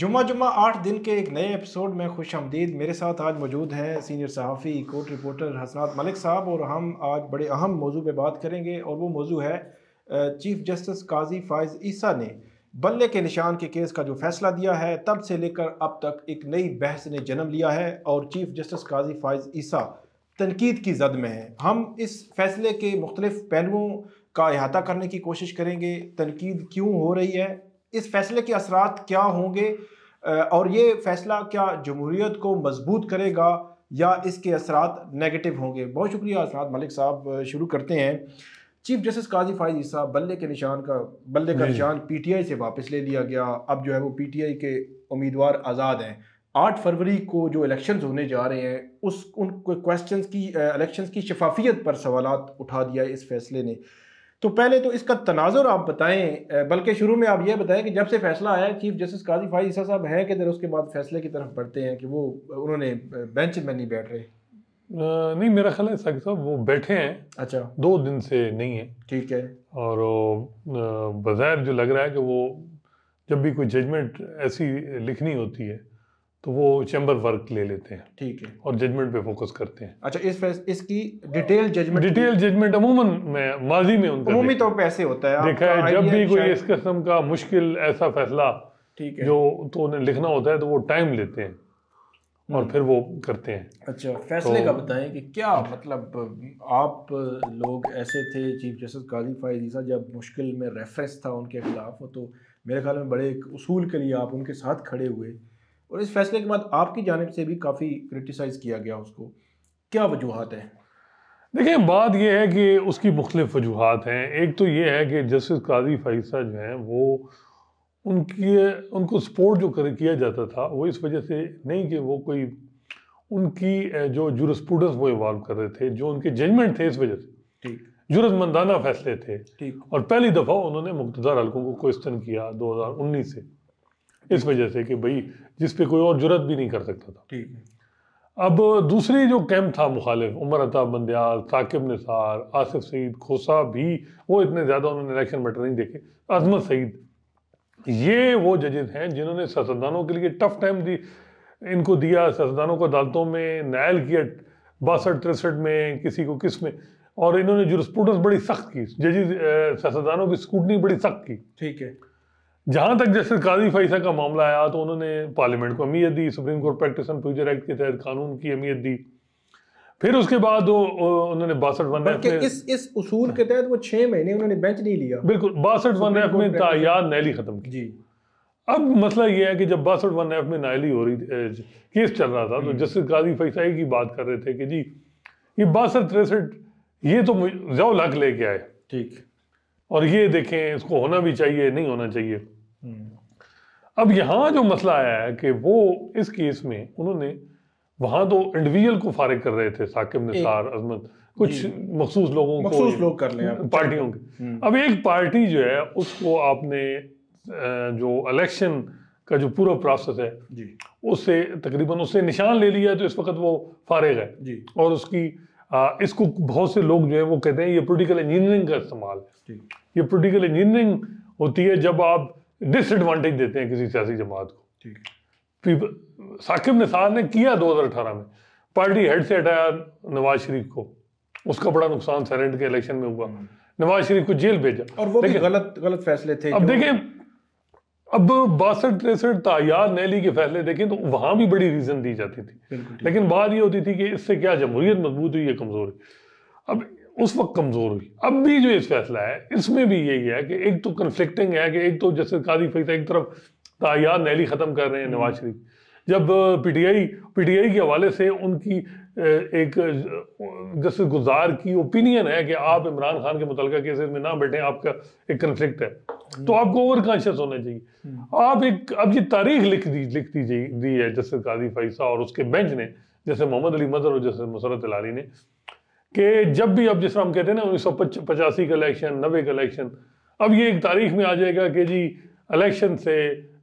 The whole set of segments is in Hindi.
जुमा जुमा आठ दिन के एक नए एपिसोड में खुश आमदीद मेरे साथ आज मौजूद हैं सीनियर सहाफ़ी कोर्ट रिपोर्टर हसनात मलिक साहब और हम आज बड़े अहम मौजू पे बात करेंगे और वो मौजू है चीफ जस्टिस काजी फायज़ ईसा ने बल्ले के निशान के केस का जो फैसला दिया है तब से लेकर अब तक एक नई बहस ने जन्म लिया है और चीफ जस्टिस काजी फायज़ ईसा तनकीद की जद में है हम इस फैसले के मुख्तलिफ पहलुओं का अहाता करने की कोशिश करेंगे तनकीद क्यों हो रही है इस फैसले के असरात क्या होंगे और ये फैसला क्या जमहूरीत को मजबूत करेगा या इसके असरात नेगेटिव होंगे बहुत शुक्रिया असरात मलिक साहब शुरू करते हैं चीफ जस्टिस काजी फायद साहब बल्ले के निशान का बल्ले का निशान पीटीआई से वापस ले लिया गया अब जो है वो पीटीआई के उम्मीदवार आज़ाद हैं आठ फरवरी को जो इलेक्शन होने जा रहे हैं उस उन क्वेश्चन की इलेक्शन की शफाफियत पर सवाल उठा दिया इस फैसले ने तो पहले तो इसका तनाजुर आप बताएं बल्कि शुरू में आप ये बताएं कि जब से फैसला आया चीफ जस्टिस काजी फाइज ईसा साहब हैं कि दर उसके बाद फैसले की तरफ बढ़ते हैं कि वो उन्होंने बेंच में नहीं बैठ रहे नहीं मेरा ख्याल है साकिब साहब वो बैठे हैं अच्छा दो दिन से नहीं है ठीक है और बाहर जो लग रहा है कि वो जब भी कोई जजमेंट ऐसी लिखनी होती है तो वो चैम्बर वर्क ले लेते हैं ठीक है और जजमेंट पे फोकस करते हैं अच्छा इस इसकी डिटेल जजमेंट डिटेल जजमेंट अमूमन में माजी में उनका अमूमी तो पैसे होता है देखा है जब भी कोई इस किस्म का मुश्किल ऐसा फैसला ठीक है जो तो उन्हें लिखना होता है तो वो टाइम लेते हैं और फिर वो करते हैं अच्छा फैसले तो, का बताएं कि क्या मतलब आप लोग ऐसे थे चीफ जस्टिस काजी फायजीसा जब मुश्किल में रेफरेंस था उनके खिलाफ तो मेरे ख्याल में बड़े एक उसूल के लिए आप उनके साथ खड़े हुए और इस फैसले के बाद आपकी जानब से भी काफ़ी क्रिटिसाइज़ किया गया उसको क्या वजूहत है देखिए बात यह है कि उसकी मुख्तफ वजूहत हैं एक तो ये है कि जस्टिस काजी फैसा जो हैं वो उनके उनको सपोर्ट जो कर किया जाता था वो इस वजह से नहीं कि वो कोई उनकी जो जूरस्पूडेंस वो इवाल्व कर रहे थे जो उनके जजमेंट थे इस वजह से ठीक जरूरतमंदाना फैसले थे और पहली दफ़ा उन्होंने मुख्तार हल्कों को क्वेश्चन किया उन्नीस से इस वजह से कि भाई जिस पे कोई और जरूरत भी नहीं कर सकता था ठीक है अब दूसरी जो कैम्प था मुखालिफ उमर अता बंदयाल साकिब निसार आसिफ सईद खोसा भी वो इतने ज़्यादा उन्होंने इलेक्शन मैटर नहीं देखे अजमत सईद ये वो जजेस हैं जिन्होंने सियासतदानों के लिए टफ टाइम दी इनको दिया सियासतदानों को अदालतों में नायल किया बासठ तिरसठ में किसी को किस में और इन्होंने जुरस्पूडेंस बड़ी सख्त की जजेस सियासतदानों की स्कूटनी बड़ी सख्त की ठीक है जहां तक जैसे काजी फैसा का मामला आया तो उन्होंने पार्लियामेंट को अहमियत दी supreme court practice and procedure act के तहत कानून की अहमियत दी फिर उसके बाद वो उन्होंने बासठ वन एफ इस इस उसूल के तहत वो छः महीने उन्होंने बेंच नहीं लिया बिल्कुल बासठ वन एफ में तायाद नैली ख़त्म की जी अब मसला यह है कि जब बासठ वन एफ में नायली हो रही केस चल रहा था तो हम्म। जस्टिस काजी फैसाई की बात कर रहे थे कि जी ये बासठ तिरसठ ये तो जो लक लेके आए ठीक और ये देखें इसको होना भी चाहिए नहीं होना चाहिए हम्म। अब यहाँ जो मसला आया है कि वो इस केस में उन्होंने वहाँ तो इंडिविजुअल को फारिग कर रहे थे साकिब निसार अजमत कुछ मखसूस लोगों को लोग कर ले पार्टियों के हम्म। अब एक पार्टी जो है उसको आपने जो इलेक्शन का जो पूरा प्रोसेस है उससे तकरीबन उससे निशान ले लिया तो इस वक्त वो फारिग है और उसकी आ, इसको बहुत से लोग जो है वो कहते हैं ये पोलिटिकल इंजीनियरिंग का इस्तेमाल है ये पोलिटिकल इंजीनियरिंग होती है जब आप डिसएडवांटेज देते हैं किसी सियासी जमात को साकिब निसार ने किया 2018 में पार्टी हेड से हटाया नवाज शरीफ को उसका बड़ा नुकसान सेनेट के इलेक्शन में हुआ हम्म। नवाज शरीफ को जेल भेजा और वो भी गलत गलत फैसले थे अब देखें अब बासठ तिरसठ तायार नैली के फैसले देखें तो वहां भी बड़ी रीजन दी जाती थी लेकिन बात यह होती थी कि इससे क्या जमहूरियत मजबूत हुई है कमजोर अब उस वक्त कमज़ोर हुई अब भी जो इस फैसला है इसमें भी यही है कि एक तो कन्फ्लिक्टिंग है कि एक तो जैसे काजी फैसला एक तरफ तायाद नैली ख़त्म कर रहे हैं नवाज शरीफ जब पीटीआई पीटीआई के हवाले से उनकी एक जस्टिस गुजार की ओपिनियन है कि आप इमरान खान के मुतल केसेस में ना बैठे आपका एक कन्फ्लिक्ट है तो आपको ओवर कॉन्शियस होना चाहिए हम्म। आप एक अब ये तारीख लिख दी लिख दी दी है जस्टिस काजी फैसा और उसके बेंच ने जैसे मोहम्मद अली मजर और जैसे मुसरत लाली ने कि जब भी अब जिस हम कहते हैं ना उन्नीस सौ पचासी का इलेक्शन नबे का इलेक्शन अब ये एक तारीख में आ जाएगा कि जी इलेक्शन से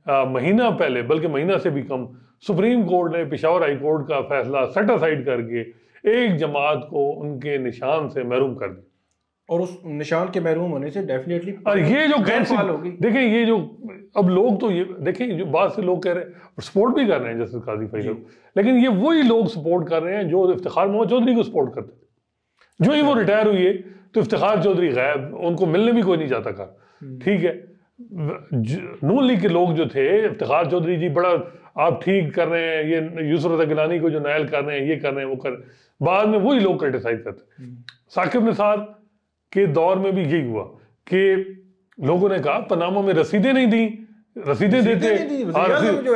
आ, महीना पहले बल्कि महीना से भी कम सुप्रीम कोर्ट ने पिशावर हाई कोर्ट का फैसला सेट असाइड करके एक जमात को उनके निशान से महरूम कर दिया और उस निशान के महरूम होने से डेफिनेटली और ये जो देखें ये जो अब लोग तो ये देखें जो बात से लोग कह रहे हैं सपोर्ट भी कर रहे हैं जस्टिस काजी फैसल लेकिन ये वही लोग सपोर्ट कर रहे हैं जो इफ्तार मोहम्मद चौधरी को सपोर्ट करते थे जो ही वो रिटायर हुई है तो इफ्तार चौधरी गायब उनको मिलने भी कोई नहीं जाता था हम्म। ठीक है नून लीग के लोग जो थे इफ्तार चौधरी जी बड़ा आप ठीक कर रहे हैं ये यूसरत गिलानी को जो नायल कर रहे हैं ये कर रहे हैं वो कर रहे हैं बाद में वही लोग क्रिटिसाइज करते हम्म। साकिब निसार के दौर में भी यही हुआ कि लोगों ने कहा पनामा में रसीदें नहीं दी रसीदें देते जो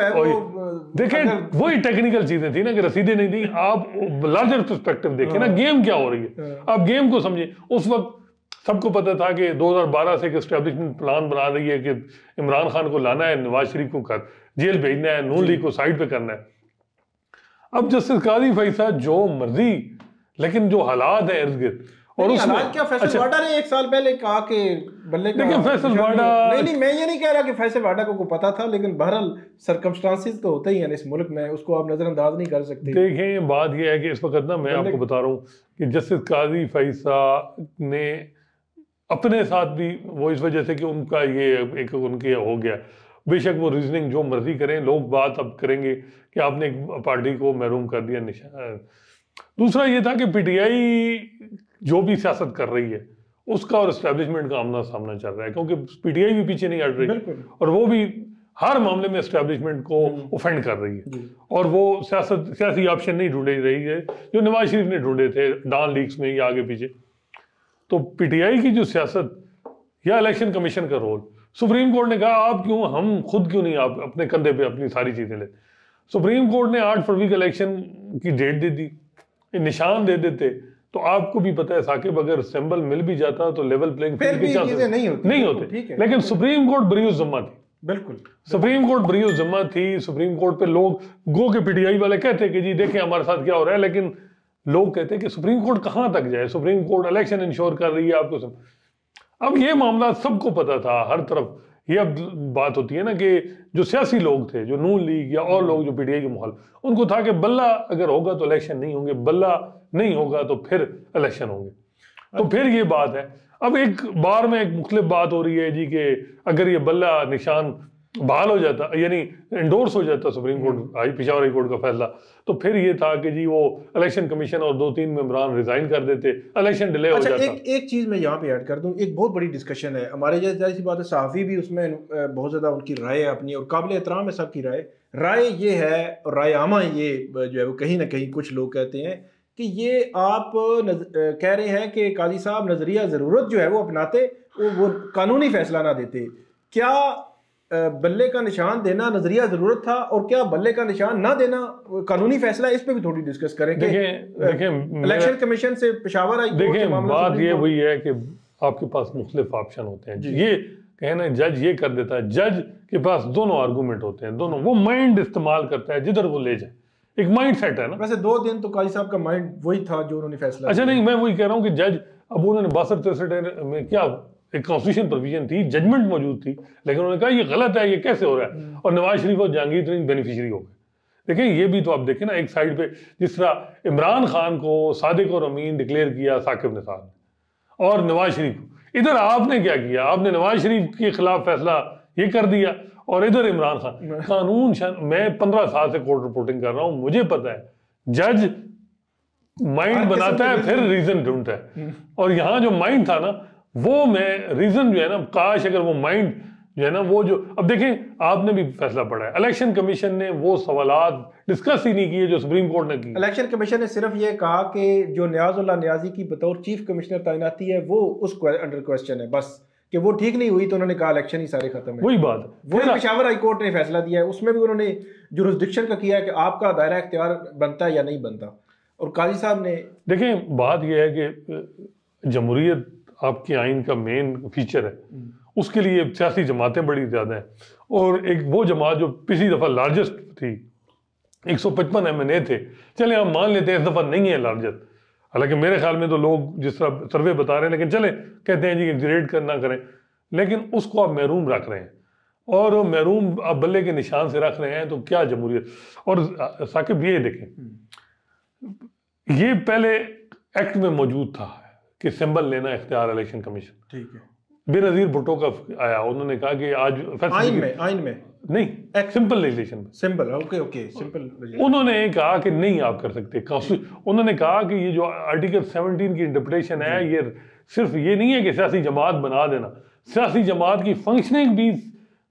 वही टेक्निकल चीजें थी ना कि रसीदें नहीं दी आप लार्जर परस्पेक्टिव देखें ना गेम हाँ। क्या हो रही है हाँ। आप गेम को समझें उस वक्त सबको पता था कि 2012 से एक स्टैब्लिशमेंट प्लान बना रही है कि इमरान खान को लाना है नवाज शरीफ को कर जेल भेजना है नून लीग को साइड पे करना है अब जस्टिस काजी फैसा जो मर्जी लेकिन जो हालात है इर्द गिर्द और उसमें क्या फैसल अच्छा, वाडा ने एक साल पहले कहा कि बल्ले का फैसल वाडा नहीं नहीं मैं ये नहीं कह रहा कि फैसल वाडा को, को पता था लेकिन बहरहाल सरकमस्टांसिस तो होते ही हैं इस मुल्क में उसको आप नज़रअंदाज नहीं कर सकते देखें बात यह है कि इस वक्त ना मैं आपको बता रहा हूँ कि जस्टिस काजी फैसा ने अपने साथ भी वो इस वजह से कि उनका ये एक उनके हो गया बेशक वो रीजनिंग जो मर्जी करें लोग बात अब करेंगे कि आपने पार्टी को महरूम कर दिया दूसरा ये था कि पीटीआई जो भी सियासत कर रही है उसका और इस्टेब्लिशमेंट का आमना सामना चल रहा है क्योंकि पीटीआई भी पीछे नहीं हट रही और वो भी हर मामले में इस्टेब्लिशमेंट को ओफेंड हम्म। कर रही है और वो सियासत सियासी ऑप्शन नहीं ढूंढे रही है जो नवाज शरीफ ने ढूंढे थे डान लीग्स में या आगे पीछे तो पीटीआई की जो सियासत या इलेक्शन कमीशन का रोल सुप्रीम कोर्ट ने कहा आप क्यों हम खुद क्यों नहीं आप अपने कंधे पे अपनी सारी चीज़ें ले सुप्रीम कोर्ट ने आठ फरवरी के इलेक्शन की डेट दे दी निशान दे देते तो आपको भी पता है साकिब अगर सिंबल मिल भी जाता तो लेवल प्लेइंग भी नहीं होती नहीं होते लेकिन सुप्रीम कोर्ट बरियो जम्मा थी बिल्कुल सुप्रीम कोर्ट बरियो जम्मा थी सुप्रीम कोर्ट पे लोग गो के पीटीआई वाले कहते कि जी देखें हमारे साथ क्या हो रहा है लेकिन लोग कहते कि सुप्रीम कोर्ट कहां तक जाए सुप्रीम कोर्ट इलेक्शन इंश्योर कर रही है आपको सब अब ये मामला सबको पता था हर तरफ ये अब बात होती है ना कि जो सियासी लोग थे जो नून लीग या और लोग जो पीटीआई के माहौल उनको था कि बल्ला अगर होगा तो इलेक्शन नहीं होंगे बल्ला नहीं होगा तो फिर इलेक्शन होंगे तो फिर ये बात है अब एक बार में एक मुख्तलिफ बात हो रही है जी कि अगर ये बल्ला निशान बहाल हो जाता यानी इंडोर्स हो जाता supreme court high Peshawar high court का फैसला तो फिर ये था कि जी वो इलेक्शन कमीशन और दो तीन मेम्बरान रिजाइन कर देते इलेक्शन डिले अच्छा, हो जाता एक एक चीज़ मैं यहाँ पे ऐड कर दूँ एक बहुत बड़ी डिस्कशन है हमारे जैसे सी बात है सहाफ़ी भी उसमें बहुत ज़्यादा उनकी राय है अपनी और काबिल एहतराम है सबकी राय राय ये है और राय आमा ये जो है वो कहीं ना कहीं कुछ लोग कहते हैं कि ये आप कह रहे हैं कि काजी साहब नज़रिया ज़रूरत जो है वो अपनाते वो कानूनी फैसला ना देते क्या बल्ले का निशान देना नजरिया जरूरत था और क्या बल्ले का निशान ना देना कानूनी फैसला इस पे भी थोड़ी डिस्कस करें देखें, देखें, इलेक्शन कमीशन से पेशावर आई देखें बात ये हुई है कि आपके पास मुख्तलिफ ऑप्शन होते हैं ये कहना जज ये कर देता है जज के पास दोनों आर्गूमेंट होते हैं दोनों वो माइंड इस्तेमाल करता है जिधर वो ले जाए एक माइंड सेट है ना वैसे दो दिन तो काजी साहब का माइंड वही था जो उन्होंने फैसला अच्छा नहीं मैं वही कह रहा हूँ कि जज अब उन्होंने बासठ तिरसठ में क्या एक कॉन्स्टिट्यूशन प्रोविजन थी जजमेंट मौजूद थी लेकिन उन्होंने कहा ये गलत है ये कैसे हो रहा है हम्म। और नवाज शरीफ और जहांगीर तरीन बेनिफिशरी हो गए देखिए ये भी तो आप देखें ना एक साइड पे जिस तरह इमरान खान को सादिक और अमीन डिक्लेयर किया साकिब निसार ने और नवाज शरीफ को इधर आपने क्या किया आपने नवाज शरीफ के खिलाफ फैसला ये कर दिया और इधर इमरान खान कानून मैं पंद्रह साल से कोर्ट रिपोर्टिंग कर रहा हूँ मुझे पता है जज माइंड बनाता है फिर रीजन ढूंढता है हम्म। और यहाँ जो माइंड था ना वो मैं रीज़न जो है ना काश अगर वो माइंड जो है ना वो जो अब देखें आपने भी फैसला पढ़ा है इलेक्शन कमीशन ने वो सवाल डिस्कस ही नहीं किए जो सुप्रीम कोर्ट ने किए इलेक्शन कमीशन ने सिर्फ ये कहा कि जो न्याजुल्ला न्याजी की बतौर चीफ कमिश्नर तैनाती है वो उस अंडर क्वेश्चन है बस कि वो ठीक नहीं हुई तो उन्होंने कहा इलेक्शन ही सारे खत्म है वही बात वो पिशावर हाई कोर्ट ने फैसला दिया है उसमें भी उन्होंने जो जुरिस्डिक्शन का किया है कि आपका दायरा इख्तियार बनता है या नहीं बनता और काजी साहब ने देखें बात यह है कि जमहूरियत आपकी आइन का मेन फीचर है हम्म। उसके लिए सियासी जमातें बड़ी ज़्यादा हैं और एक वो जमात जो पिछली दफ़ा लार्जेस्ट थी 155 सौ पचपन एम एन ए थे चले आप मान लेते हैं इस दफ़ा नहीं है लार्जेस्ट हालांकि मेरे ख्याल में तो लोग जिस तरह सर्वे बता रहे हैं लेकिन चले कहते हैं जी ग्रेड करना करें लेकिन उसको आप महरूम रख रहे हैं और महरूम आप बल्ले के निशान से रख रहे हैं तो क्या जमहूरियत और साकिब ये देखें हम्म। ये पहले एक्ट में मौजूद था कि सिंबल लेना इख्तियार इलेक्शन कमीशन ठीक है बेनजीर भुट्टो का आया उन्होंने कहा कि आज आइन में आइन में नहीं एक simple legislation simple okay okay simple उन्होंने कहा कि नहीं आप कर सकते उन्होंने कहा कि ये जो आर्टिकल 17 की इंटरप्रिटेशन है ये सिर्फ ये नहीं है कि सियासी जमात बना देना सियासी जमात की फंक्शनिंग भी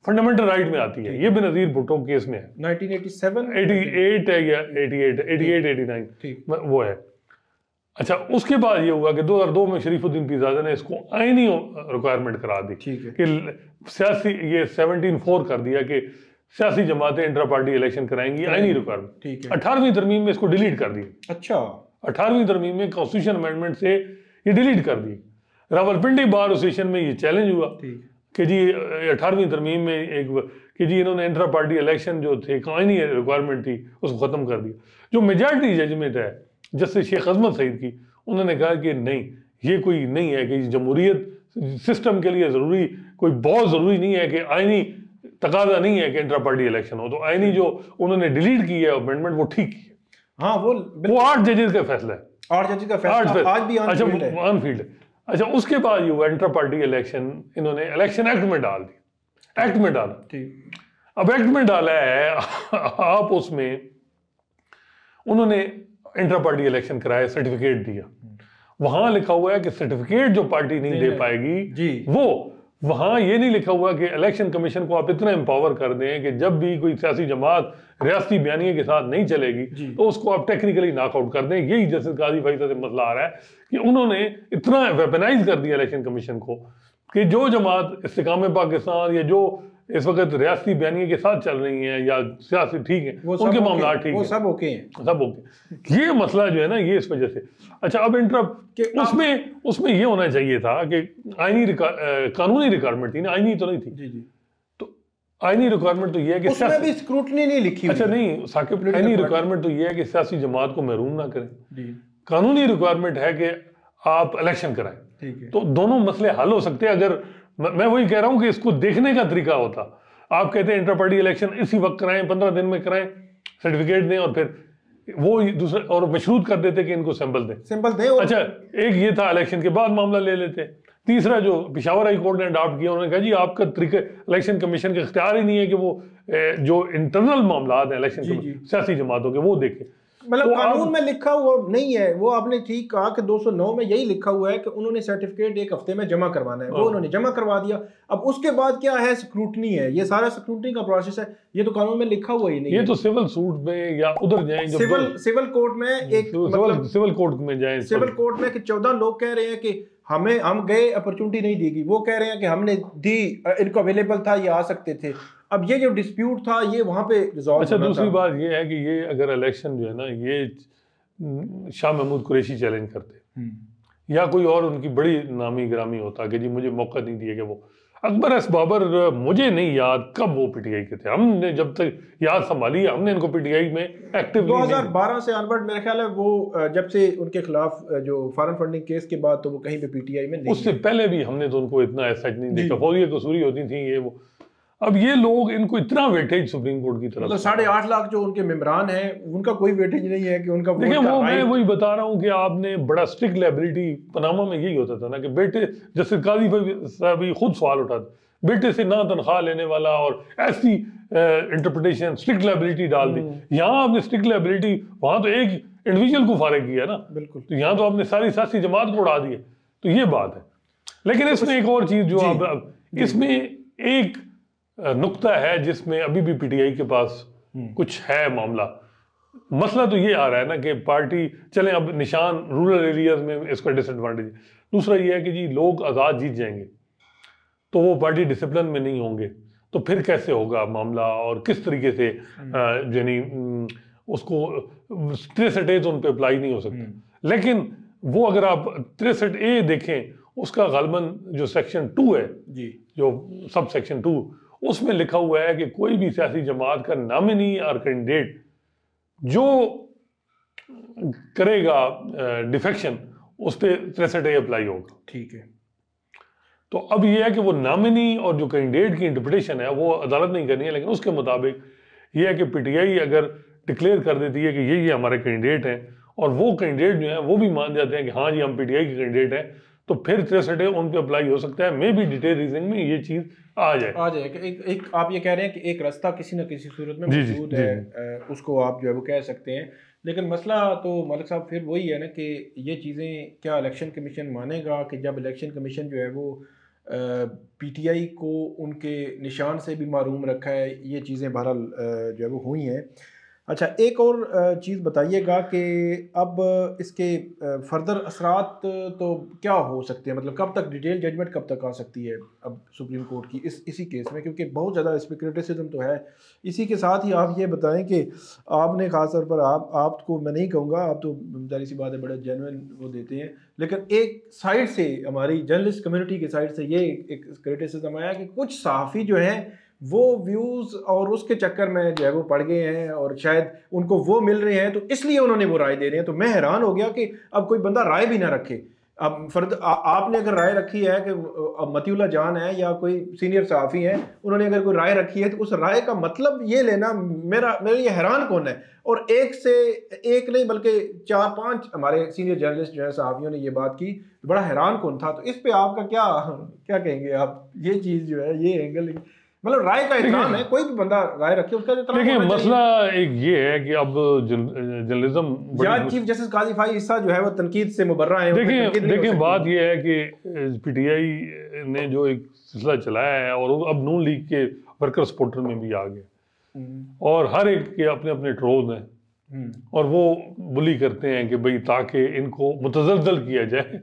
फंडामेंटल राइट right में आती है ये भी नजीर भुट्टो केस में है 1987 88 है या 88 88 89 वो है अच्छा उसके बाद ये हुआ कि 2002 में शरीफुद्दीन पीजादा ने इसको आइनी रिक्वायरमेंट करा दी कि सियासी ये सेवनटीन फोर कर दिया कि सियासी जमातें इंटर पार्टी इलेक्शन कराएंगी आइनी रिक्वायरमेंट ठीक है अठारहवीं तरमीम में इसको डिलीट कर दिया अच्छा अठारहवीं तरमीम में कॉन्स्टिट्यूशन अमेंडमेंट से ये डिलीट कर दी रावलपिंडी बार एसोसिएशन में ये चैलेंज हुआ कि जी अठारहवीं तरमीम में एक कि जी इन्होंने इंटर पार्टी इलेक्शन जो थे आइनी रिक्वायरमेंट थी उसको ख़त्म कर दिया जो मेजॉरिटी जजमेंट है जस्टिस शेख अजमत सईद की उन्होंने कहा कि नहीं ये कोई नहीं है कि जमहूरीत सिस्टम के लिए ज़रूरी कोई बहुत ज़रूरी नहीं है कि आइनी तकाजा नहीं है कि इंटरा पार्टी इलेक्शन हो तो आइनी जो उन्होंने डिलीट की है अमेंडमेंट वो ठीक की है हाँ वो वो आठ जजेज का फैसला है आठ का फैसला आज भी अच्छा है अच्छा उसके बाद ये हुआ पार्टी इलेक्शन इन्होंने इलेक्शन एक्ट में डाल दिया एक्ट में डाल अब एक्ट में डाला है आप उसमें उन्होंने इंटर पार्टी इलेक्शन कराए सर्टिफिकेट दिया वहां लिखा हुआ है कि सर्टिफिकेट जो पार्टी नहीं दे पाएगी वो वहां ये नहीं लिखा हुआ कि इलेक्शन कमीशन को आप इतना एम्पावर कर दें कि जब भी कोई सियासी जमात रियाती बयानी के साथ नहीं चलेगी तो उसको आप टेक्निकली नॉकआउट कर दें यही जस्टिस गाजी भाई से मसला आ रहा है कि उन्होंने इतना वेपनाइज कर दिया इलेक्शन कमीशन को कि जो जमात इसकाम पाकिस्तान या जो इस वक्त रियासी बयानी के साथ चल रही हैं या सियासी ठीक है उनके मामला ठीक है सब ओके हैं सब ओके ये मसला जो है ना ये इस वजह से अच्छा अब इंटर उसमें उसमें ये होना चाहिए था कि आईनी कानूनी रिक्वायरमेंट थी ना आईनी तो नहीं थी तो आइनी रिक्वायरमेंट तो ये है कि उसमें भी स्क्रूटनी नहीं लिखी अच्छा नहीं साकिब आईनी रिक्वायरमेंट तो ये है कि सियासी जमात को महरूम ना करें कानूनी रिक्वायरमेंट है कि आप इलेक्शन कराएं तो दोनों मसले हल हो सकते हैं अगर मैं वही कह रहा हूं कि इसको देखने का तरीका होता आप कहते हैं इंटर पार्टी इलेक्शन इसी वक्त कराएं पंद्रह दिन में कराएं सर्टिफिकेट दें और फिर वो दूसरे और मशरूत कर देते कि इनको सैंपल दें सैंपल दें अच्छा एक ये था इलेक्शन के बाद मामला ले लेते तीसरा जो पिशावर हाई कोर्ट ने अडॉप्ट किया उन्होंने कहा जी आपका तरीके इलेक्शन कमीशन का इख्तियार ही नहीं है कि वो जो इंटरनल मामला हैं इलेक्शन सियासी जमातों के वो देखें मतलब तो कानून में लिखा हुआ नहीं है वो आपने ठीक कहा कि 209 में यही लिखा हुआ है कि उन्होंने सर्टिफिकेट एक हफ्ते में जमा करवाना है वो हाँ। उन्होंने जमा करवा दिया अब उसके बाद क्या है स्क्रूटनी है ये सारा स्क्रूटनी का प्रोसेस है ये तो कानून में लिखा हुआ ही नहीं ये है। तो सिविल सूट में या उधर जाए सिविल सिविल कोर्ट में hmm, एक मतलब सिविल कोर्ट में जाए सिविल कोर्ट में चौदह लोग कह रहे हैं कि हमें हम गए अपॉर्चुनिटी नहीं दी गई वो कह रहे हैं कि हमने दी इनको अवेलेबल था ये आ सकते थे अब ये जो डिस्प्यूट था ये वहाँ पे रिजॉल्व अच्छा दूसरी बात ये है कि ये अगर इलेक्शन जो है ना ये शाह महमूद कुरैशी चैलेंज करते हम्म। या कोई और उनकी बड़ी नामी ग्रामी होता कि जी मुझे मौका नहीं दिया कि वो अकबर एस बाबर मुझे नहीं याद कब वो पीटीआई के थे हमने जब तक याद संभाली हमने इनको पीटीआई में एक्टिव 2012 से अनवर्ड मेरे ख्याल है वो जब से उनके खिलाफ जो फॉरन फंडिंग केस के बाद तो वो कहीं पे पीटीआई में नहीं उससे पहले भी हमने तो उनको इतना ऐसा नहीं देखा फौजी कसूरी होती थी ये वो अब ये लोग इनको इतना वेटेज सुप्रीम कोर्ट की तरफ मतलब साढ़े आठ लाख जो उनके मेम्बरान हैं उनका कोई वेटेज नहीं है कि उनका देखिए वो मैं वही बता रहा हूँ कि आपने बड़ा स्ट्रिक्ट लाइबिलिटी पनामा में यही होता था ना कि बेटे जैसे काजी साहब खुद सवाल उठाते बेटे से ना तनख्वाह लेने वाला और ऐसी इंटरप्रटेशन स्ट्रिक्ट लाइबिलिटी डाल दी हम्म। यहाँ आपने स्ट्रिक्ट लाइबिलिटी वहाँ तो एक इंडिविजुअल को फारग किया ना बिल्कुल तो यहाँ तो आपने सारी सासी जमात को उड़ा दी है तो ये बात है लेकिन तो इसमें एक और चीज़ जो आप इसमें एक नुकता है जिसमें अभी भी पीटीआई के पास हम्म। कुछ है मामला मसला तो ये आ रहा है ना कि पार्टी चलें अब निशान रूरल एरियाज में इसका डिसएडवांटेज दूसरा ये है कि जी लोग आज़ाद जीत जाएंगे तो वो पार्टी डिसिप्लिन में नहीं होंगे तो फिर कैसे होगा मामला और किस तरीके से हम्म। यानी उसको तिरसठ ए तो उन पर अप्लाई नहीं हो सकता हम्म। लेकिन वो अगर आप तिरसठ ए देखें उसका गलबन जो सेक्शन टू है जी जो सब सेक्शन टू उसमें लिखा हुआ है कि कोई भी सियासी जमात का नामिनी और कैंडिडेट जो करेगा डिफेक्शन उस पर तिरसठ ए अप्लाई होगा ठीक है तो अब यह है कि वो नामिनी और जो कैंडिडेट की इंटरप्रिटेशन है वो अदालत नहीं करनी है लेकिन उसके मुताबिक यह है कि पीटीआई अगर डिक्लेयर कर देती है कि ये ये हमारे कैंडिडेट हैं और वो कैंडिडेट जो है वो भी मान जाते हैं कि हाँ जी हम पीटीआई के कैंडिडेट हैं तो फिर तिरसठ उन पे अप्लाई हो सकता है मे बी डिटेल रीजनिंग में ये चीज़ आ जाए आ जाए एक, एक आप ये कह रहे हैं कि एक रास्ता किसी न किसी सूरत में मौजूद है जी। उसको आप जो है वो कह सकते हैं लेकिन मसला तो मलिक साहब फिर वही है ना कि ये चीज़ें क्या इलेक्शन कमीशन मानेगा कि जब इलेक्शन कमीशन जो है वो पीटीआई को उनके निशान से भी मरूम रखा है ये चीज़ें बहरहाल जो है वो हुई हैं अच्छा एक और चीज़ बताइएगा कि अब इसके फर्दर असरात तो क्या हो सकते हैं मतलब कब तक डिटेल जजमेंट कब तक आ सकती है अब सुप्रीम कोर्ट की इस इसी केस में क्योंकि बहुत ज़्यादा इस पर क्रिटिसिज्म तो है इसी के साथ ही आप ये बताएं कि आपने ख़ास तौर पर आप आपको मैं नहीं कहूँगा आप तो जारी सी बात है बड़ा जेनवन वो देते हैं लेकिन एक साइड से हमारी जर्नलिस्ट कम्यूनिटी की साइड से ये एक क्रिटिसिज्म आया कि कुछ सहाफ़ी जो हैं वो व्यूज़ और उसके चक्कर में जो है वो पड़ गए हैं और शायद उनको वो मिल रहे हैं तो इसलिए उन्होंने वो राय दे रहे हैं तो मैं हैरान हो गया कि अब कोई बंदा राय भी ना रखे अब फर्द आ, आपने अगर राय रखी है कि मतियला जान है या कोई सीनियर सहाफ़ी हैं उन्होंने अगर कोई राय रखी है तो उस राय का मतलब ये लेना मेरा मेरे लिए हैरान कौन है और एक से एक नहीं बल्कि चार पांच हमारे सीनियर जर्नलिस्ट जो है सहाफ़ियों ने ये बात की तो बड़ा हैरान कौन था तो इस पर आपका क्या क्या कहेंगे आप ये चीज़ जो है ये एंगल मतलब राय का इतना है कोई भी बंदा राय रखे उसका जो देखिए मसला एक ये है कि अब journalism chief justice Qazi Faez हिस्सा जो है वो तनकीद से मुबर्रा है देखिए देखिए बात ये है कि पीटीआई ने जो एक सिलसिला चलाया है और अब नून लीग के वर्कर सपोर्टर में भी आ गए हम्म। और हर एक के अपने अपने ट्रोल हैं हम्म। और वो बुली करते हैं कि भाई ताकि इनको मुतजल किया जाए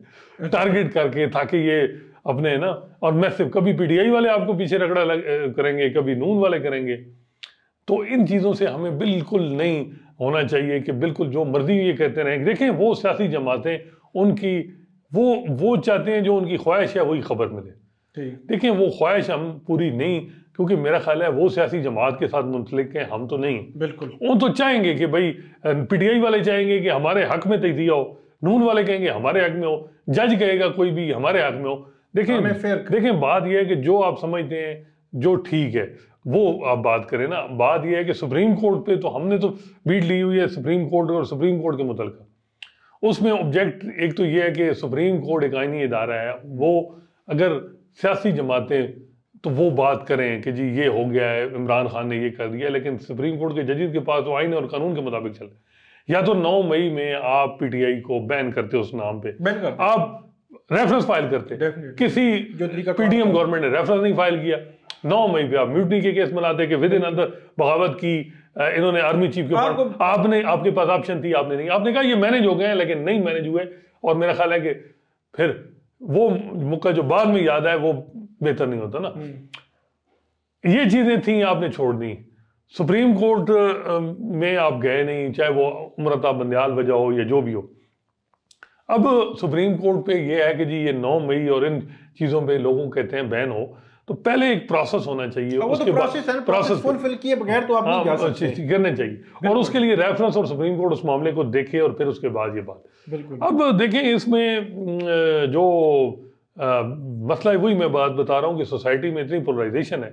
टारगेट करके ताकि ये अपने ना और मैं सिर्फ कभी पीटीआई वाले आपको पीछे रगड़ा करेंगे कभी नून वाले करेंगे तो इन चीज़ों से हमें बिल्कुल नहीं होना चाहिए कि बिल्कुल जो मर्जी ये कहते रहें देखें वो सियासी जमातें उनकी वो वो चाहते हैं जो उनकी ख्वाहिश है वही खबर मिले देखें वो ख्वाहिश हम पूरी नहीं क्योंकि मेरा ख्याल है वो सियासी जमात के साथ मुंसलिक हैं हम तो नहीं बिल्कुल वो तो चाहेंगे कि भाई पीटीआई वाले चाहेंगे कि हमारे हक में तजिया हो नून वाले कहेंगे हमारे हक में हो जज कहेगा कोई भी हमारे हक में हो देखिए देखिए बात यह है कि जो आप समझते हैं जो ठीक है वो आप बात करें ना बात यह है कि सुप्रीम कोर्ट पे तो हमने तो बीट ली हुई है सुप्रीम कोर्ट और सुप्रीम कोर्ट के मुतल उसमें ऑब्जेक्ट एक तो यह है कि सुप्रीम कोर्ट एक आइनी इदारा है वो अगर सियासी जमातें तो वो बात करें कि जी ये हो गया है इमरान खान ने ये कर दिया लेकिन सुप्रीम कोर्ट के जजिस के पास तो आइन और कानून के मुताबिक चले या तो 9 मई में आप पीटीआई को बैन करते हो उस नाम पे बैन करते आप रेफरेंस फाइल करते किसी पीडीएम गवर्नमेंट ने रेफरेंस नहीं फाइल किया नौ मई पे आप म्यूटनी के केस में लाते कि विद इन अंदर बगावत की इन्होंने आर्मी चीफ के ऊपर आपने आपके पास ऑप्शन थी आपने नहीं आपने कहा ये मैनेज हो गए हैं लेकिन नहीं मैनेज हुए और मेरा ख्याल है कि फिर वो मुक्का जो बाद में याद आए वो बेहतर नहीं होता ना हम्म। ये चीजें थी आपने छोड़ दी सुप्रीम कोर्ट में आप गए नहीं चाहे वो उम्रता बंदयाल वजह हो या जो भी हो अब सुप्रीम कोर्ट पे ये है कि जी ये नौ मई और इन चीज़ों पे लोगों कहते हैं बैन हो तो पहले एक प्रोसेस होना चाहिए हाँ, तो उसके तो प्रोसेस प्रोसेस फुलफिल किए बगैर तो आप नहीं जा हाँ, सकते करने चाहिए और उसके लिए रेफरेंस और सुप्रीम कोर्ट उस मामले को देखे और फिर उसके बाद ये बात अब देखें इसमें जो मसला है वही मैं बात बता रहा हूँ कि सोसाइटी में इतनी पोलराइजेशन है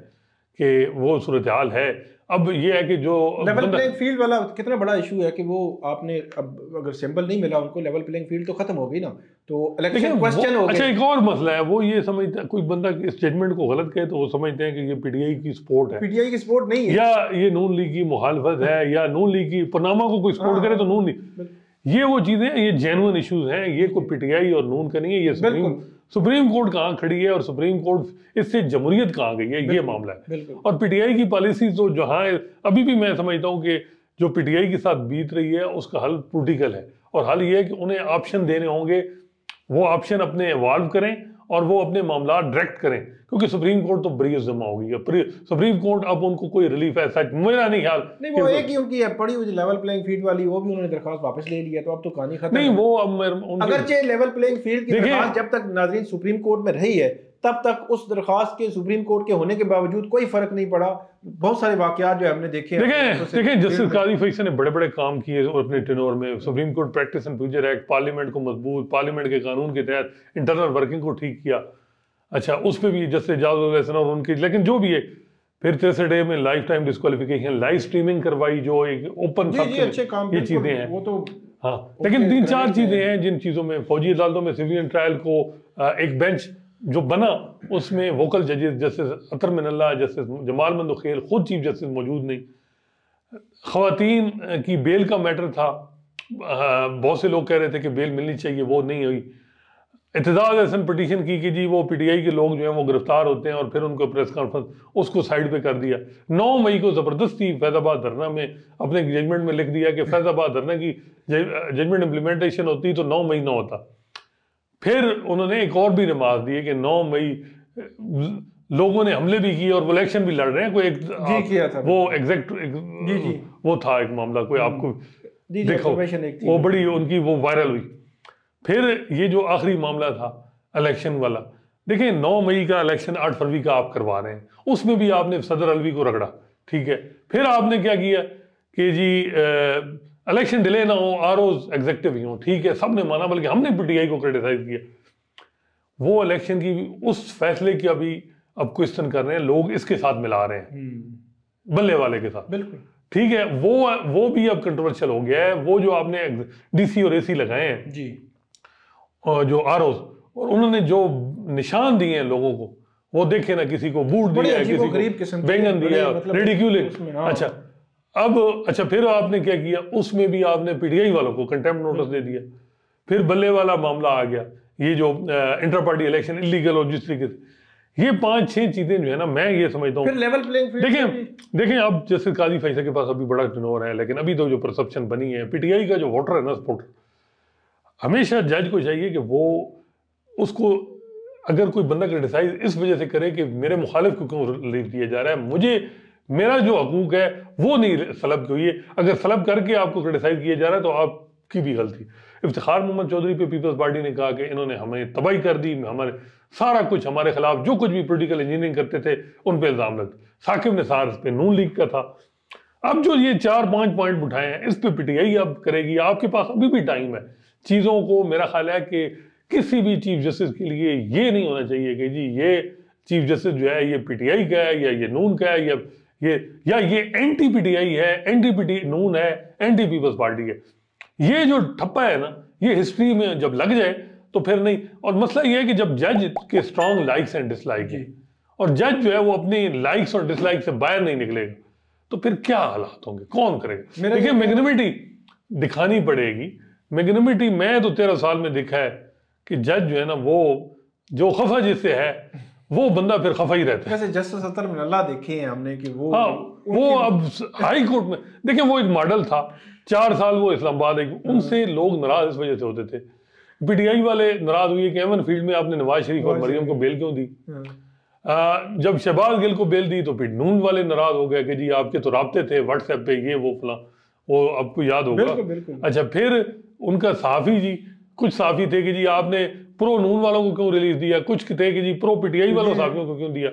कि वो सूरत हाल है अब ये है कि जो लेवल प्लेइंग फील्ड वाला कितना बड़ा इशू है कि वो आपने अब अगर सिंबल नहीं मिला उनको लेवल प्लेइंग फील्ड तो खत्म हो गई ना तो इलेक्शन क्वेश्चन हो अच्छा एक और मसला है वो ये समझते हैं कोई बंदा स्टेटमेंट को गलत कहे तो वो समझते हैं कि ये पीटीआई की सपोर्ट है पीटीआई की सपोर्ट नहीं है या ये नून लीग की मुखालफत है या नून लीग की पनामा को कोई सपोर्ट हाँ। करे तो नून लीग ये वो चीज़ें ये जेनुअन इशूज़ हैं ये कोई पीटीआई और नून का नहीं है ये सुप्रीम सुप्रीम कोर्ट कहाँ खड़ी है और सुप्रीम कोर्ट इससे जमहूरियत कहाँ गई है ये मामला है और पीटीआई की पॉलिसी तो जहाँ अभी भी मैं समझता हूँ कि जो पीटीआई के साथ बीत रही है उसका हल पोलिटिकल है और हल ये है कि उन्हें ऑप्शन देने होंगे वो ऑप्शन अपने इवाल्व करें और वो अपने मामला डायरेक्ट करें क्योंकि सुप्रीम कोर्ट तो बड़ी जमा हो गई है सुप्रीम कोर्ट अब उनको कोई रिलीफ है सच मेरा नहीं ख्याल नहीं वो एक ही उनकी है पड़ी हुई लेवल प्लेइंग फील्ड वाली वो भी उन्होंने दरखास्त वापस ले लिया तो अब तो कहानी खत्म नहीं वो अब चाहे लेवल प्लेइंग फील्ड की जब तक नाजरीन सुप्रीम कोर्ट में रही है तब तक उस दरखास्त के सुप्रीम कोर्ट के होने के बावजूद कोई फर्क नहीं पड़ा बहुत सारे वाकत जो हमने देखे देखें तो देखें जस्टिस काजी फैसे ने बड़े बड़े काम किए और अपने टेनोर में supreme court practice and future act parliament को मजबूत पार्लियामेंट के कानून के तहत इंटरनल वर्किंग को ठीक किया अच्छा उस पर भी जस्टिस जावेदन और उनकी लेकिन जो भी है फिर तिरसठ डे में life time disqualification live streaming करवाई जो एक ओपन ये चीज़ें हैं वो तो हाँ लेकिन तीन चार चीज़ें हैं जिन चीज़ों में फौजी अदालतों में सिविलियन ट्रायल को एक बेंच जो बना उसमें वोकल जजेस जस्टिस अतर मिनल्ला जस्टिस जमाल मंदोखेल खुद चीफ जस्टिस मौजूद नहीं खातन की बेल का मैटर था बहुत से लोग कह रहे थे कि बेल मिलनी चाहिए वो नहीं हुई एतजाज़ एहसन पटिशन की कि जी वो पी टी आई के लोग जो हैं वो गिरफ्तार होते हैं और फिर उनको प्रेस कॉन्फ्रेंस उसको साइड पे कर दिया नौ मई को ज़बरदस्ती फैज़ाबाद धरना में अपने जजमेंट में लिख दिया कि फैज़ाबाद धरना की जजमेंट इम्प्लीमेंटेशन होती तो नौ मई ना होता फिर उन्होंने एक और भी नमाज दी है कि नौ मई लोगों ने हमले भी किए और वो इलेक्शन भी लड़ रहे हैं कोई एक जी किया था वो एग्जैक्ट जी जी वो था एक मामला कोई हम्म। आपको देखो वो बड़ी उनकी वो वायरल हुई फिर ये जो आखिरी मामला था इलेक्शन वाला देखिए 9 मई का इलेक्शन 8 फरवरी का आप करवा रहे हैं उसमें भी आपने सदर अलवी को रगड़ा ठीक है फिर आपने क्या किया कि जी इलेक्शन डिले ना हो आर ओज एग्जेक्टिव ही हो ठीक है सब ने माना बल्कि हमने पीटीआई को क्रिटिसाइज किया वो इलेक्शन की उस फैसले की अभी अब क्वेश्चन कर रहे हैं लोग इसके साथ मिला रहे हैं हम्म। बल्ले वाले के साथ बिल्कुल ठीक है वो वो भी अब कंट्रोवर्शियल हो गया है वो जो आपने डीसी और एसी लगाए हैं जी और जो आर और उन्होंने जो निशान दिए हैं लोगों को वो देखे ना किसी को बूट दिया है किसी को बैंगन दिया मतलब रिडिक्यूलिंग हाँ। अच्छा अब अच्छा फिर आपने क्या किया उसमें भी आपने पीटीआई वालों को कंटेम्प नोटिस दे दिया फिर बल्ले वाला मामला आ गया ये जो इंटर पार्टी इलेक्शन इलीगल और जिस तरीके से ये पांच छह चीजें जो है ना मैं ये समझता हूँ लेवल फील्ड देखें देखें अब जैसे काजी फैसा के पास अभी बड़ा टनोर है लेकिन अभी तो जो परसेप्शन बनी है पीटीआई का जो वोटर है ना सपोर्टर हमेशा जज को चाहिए कि वो उसको अगर कोई बंदा क्रिटिसाइज इस वजह से करे कि मेरे मुखालिफ को क्यों रिलीफ दिया जा रहा है मुझे मेरा जो हकूक है वो नहीं सलब की हुई है अगर सलब करके आपको क्रिटिसाइज किया जा रहा है तो आपकी भी गलती इफ्तार मोहम्मद चौधरी पे पीपल्स पार्टी ने कहा कि इन्होंने हमें तबाही कर दी हमारे सारा कुछ हमारे खिलाफ जो कुछ भी पोलिटिकल इंजीनियरिंग करते थे उन पर इल्ज़ाम लगते साकिब ने इस पर नून लीग का था अब जो ये चार पांच पॉइंट उठाए हैं इस पर पीटीआई अब करेगी आपके पास अभी भी टाइम है चीज़ों को मेरा ख्याल है कि किसी भी चीफ जस्टिस के लिए ये नहीं होना चाहिए कि जी ये चीफ जस्टिस जो है ये पीटीआई का है या ये नून का है या ये या ये एन है एन नून है एन पीपल्स पार्टी है ये जो ठप्पा है ना ये हिस्ट्री में जब लग जाए तो फिर नहीं और मसला ये है कि जब जज के स्ट्रॉन्ग लाइक्स एंड डिसलाइक है और जज जो है वो अपनी लाइक्स और डिसलाइक से बाहर नहीं निकलेगा तो फिर क्या हालात होंगे कौन करेगा देखिए मैग्निमिटी दिखानी पड़ेगी मैग्निमिटी मैं तो तेरह साल में दिखा है कि जज जो है ना वो जो खफा जिससे है वो बंदा फिर खफा ही रहता है वैसे जस्टिस सत्तर में अल्लाह देखे हैं हमने कि वो हाँ वो अब हाई कोर्ट में देखिए वो एक मॉडल था चार साल वो इस्लामाबाद एक हाँ। उनसे लोग नाराज इस वजह से होते थे पीटीआई वाले नाराज हुए कि एमन फील्ड में आपने नवाज शरीफ और मरियम को बेल क्यों दी हाँ। आ, जब शहबाज गिल को बेल दी तो फिर नून वाले नाराज हो गए कि जी आपके तो रबते थे व्हाट्सएप पे ये वो फला वो आपको याद होगा अच्छा फिर उनका साफी जी कुछ साफी थे कि जी आपने प्रो नून वालों को क्यों रिलीज दिया कुछ कहते हैं कि जी प्रो पीटीआई वालों साथियों को क्यों दिया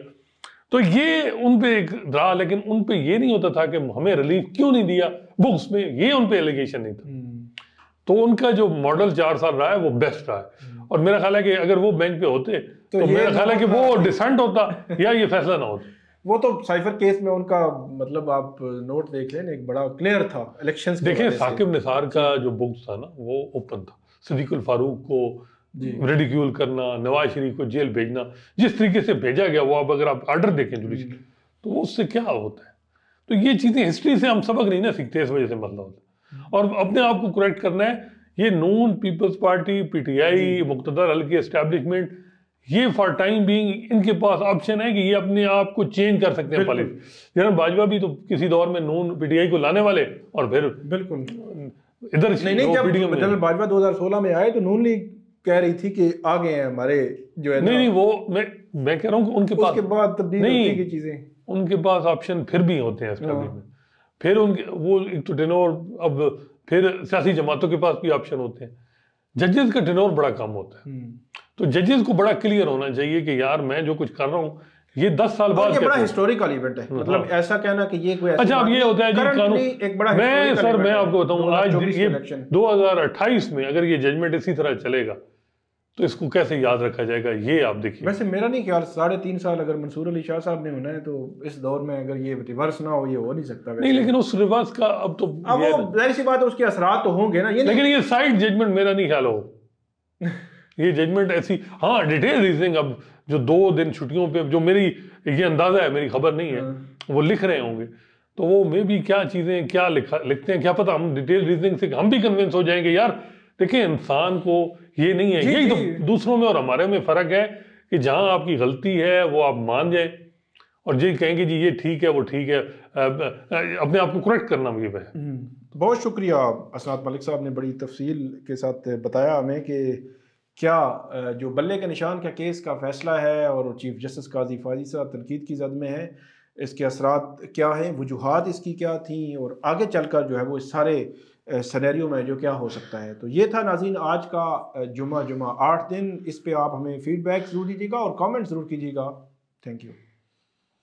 तो ये उन पे एक रहा लेकिन उन पे ये नहीं होता था कि हमें रिलीफ क्यों नहीं दिया बुक्स में ये उन पे एलिगेशन नहीं था हम्म। तो उनका जो मॉडल चार साल रहा है वो बेस्ट रहा है हम्म। और मेरा ख्याल है कि अगर वो बेंच पे होते तो, तो मेरा ख्याल है कि वो डिसेंट होता या ये फैसला ना होता वो तो साइफर केस में उनका मतलब आप नोट देख लें एक बड़ा क्लियर था इलेक्शन देखिए साकिब निसार का जो बुक्स था ना वो ओपन था सदीकुल फारूक को रेडिक्यूल करना नवाज शरीफ को जेल भेजना जिस तरीके से भेजा गया वो अब अगर आप आर्डर देखें जुडिशल तो वो उससे क्या होता है तो ये चीज़ें हिस्ट्री से हम सबक नहीं ना सीखते इस वजह से मसला मतलब होता है और अपने आप को करेक्ट करना है ये नून पीपल्स पार्टी पीटीआई मुख्तर हल्के एस्टेब्लिशमेंट ये फॉर टाइम बीइंग इनके पास ऑप्शन है कि ये अपने आप को चेंज कर सकते हैं पॉलिसी जनरल भाजपा भी तो किसी दौर में नून पीटीआई को लाने वाले और फिर बिल्कुल इधर नहीं नहीं जब जनरल भाजपा 2016 में आए तो नून लीग कह रही थी कि आ गए हैं हमारे जो है नहीं नहीं वो मैं मैं कह रहा हूँ उनके पास उसके बाद तब्दील नहीं की चीजें उनके पास ऑप्शन फिर भी होते हैं हाँ। में फिर उनके वो एक तो डिनोर अब फिर सियासी जमातों के पास भी ऑप्शन होते हैं जजेस का डिनोर बड़ा कम होता है हम्म। तो जजेस को बड़ा क्लियर होना चाहिए कि यार मैं जो कुछ कर रहा हूँ ये दस साल बाद हाँ, बड़ा हिस्टोरिकल इवेंट है हाँ। मतलब ऐसा कहना कि ये कोई अच्छा अब ये होता है कानून एक बड़ा मैं सर मैं आपको बताऊं आज ये अट्ठाईस में अगर ये जजमेंट इसी तरह चलेगा तो इसको कैसे याद रखा जाएगा ये आप देखिए वैसे मेरा नहीं ख्याल साढ़े तीन साल अगर मंसूर अली शाह साहब ने होना है तो इस दौर में अगर ये रिवर्स ना हो ये हो नहीं सकता नहीं लेकिन उस रिवर्स का अब तो अब वो जाहिर सी बात है उसके असरा तो होंगे ना ये लेकिन ये साइड जजमेंट मेरा नहीं ख्याल हो ये जजमेंट ऐसी हाँ डिटेल रीजनिंग अब जो दो दिन छुट्टियों पे जो मेरी ये अंदाज़ा है मेरी खबर नहीं है हाँ। वो लिख रहे होंगे तो वो मे भी क्या चीज़ें क्या लिखा लिखते हैं क्या पता हम डिटेल रीजनिंग से हम भी कन्विंस हो जाएंगे यार देखिए इंसान को ये नहीं है यही तो दूसरों में और हमारे में फ़र्क है कि जहाँ आपकी गलती है वो आप मान जाए और ये कहेंगे जी ये ठीक है वो ठीक है अपने आप को करेक्ट करना मुझे है हम्म। तो बहुत शुक्रिया असनाद मलिक साहब ने बड़ी तफसील के साथ बताया हमें कि क्या जो बल्ले के निशान का केस का फैसला है और चीफ जस्टिस काजी फाजी साहब तनकीद की जद में है इसके असरात क्या हैं वजूहत इसकी क्या थी और आगे चल कर जो है वो इस सारे सनेरियो में जो क्या हो सकता है तो ये था नाजीन आज का जुमा जुमा आठ दिन इस पर आप हमें फीडबैक ज़रूर दीजिएगा और कमेंट ज़रूर कीजिएगा थैंक यू